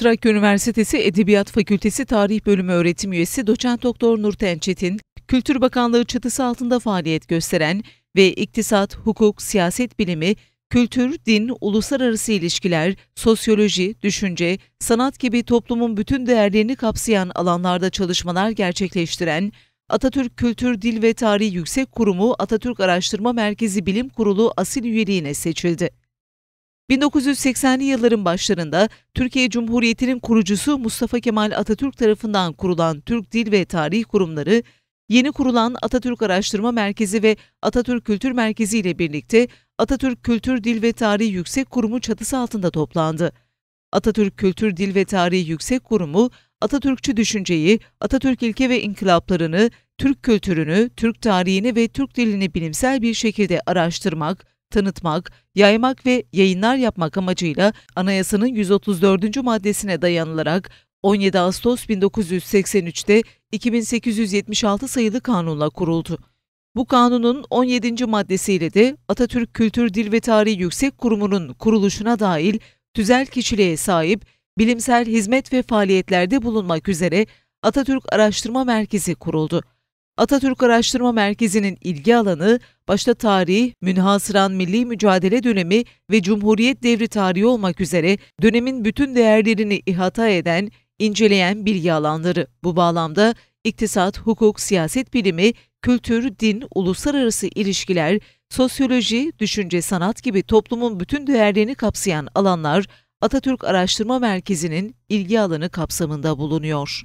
Trakya Üniversitesi Edebiyat Fakültesi Tarih Bölümü öğretim üyesi doçent doktor Nurten Çetin, Kültür Bakanlığı çatısı altında faaliyet gösteren ve iktisat, hukuk, siyaset bilimi, kültür, din, uluslararası ilişkiler, sosyoloji, düşünce, sanat gibi toplumun bütün değerlerini kapsayan alanlarda çalışmalar gerçekleştiren Atatürk Kültür, Dil ve Tarih Yüksek Kurumu Atatürk Araştırma Merkezi Bilim Kurulu asil üyeliğine seçildi. 1980'li yılların başlarında Türkiye Cumhuriyeti'nin kurucusu Mustafa Kemal Atatürk tarafından kurulan Türk Dil ve Tarih Kurumları, yeni kurulan Atatürk Araştırma Merkezi ve Atatürk Kültür Merkezi ile birlikte Atatürk Kültür Dil ve Tarih Yüksek Kurumu çatısı altında toplandı. Atatürk Kültür Dil ve Tarih Yüksek Kurumu, Atatürkçü düşünceyi, Atatürk ilke ve inkılaplarını, Türk kültürünü, Türk tarihini ve Türk dilini bilimsel bir şekilde araştırmak, tanıtmak, yaymak ve yayınlar yapmak amacıyla anayasanın 134. maddesine dayanılarak 17 Ağustos 1983'te 2876 sayılı kanunla kuruldu. Bu kanunun 17. maddesiyle de Atatürk Kültür Dil ve Tarih Yüksek Kurumu'nun kuruluşuna dahil tüzel kişiliğe sahip bilimsel hizmet ve faaliyetlerde bulunmak üzere Atatürk Araştırma Merkezi kuruldu. Atatürk Araştırma Merkezi'nin ilgi alanı başta tarih, münhasıran milli mücadele dönemi ve Cumhuriyet devri tarihi olmak üzere dönemin bütün değerlerini ihata eden, inceleyen bilgi alanları. Bu bağlamda iktisat, hukuk, siyaset bilimi, kültür, din, uluslararası ilişkiler, sosyoloji, düşünce, sanat gibi toplumun bütün değerlerini kapsayan alanlar Atatürk Araştırma Merkezi'nin ilgi alanı kapsamında bulunuyor.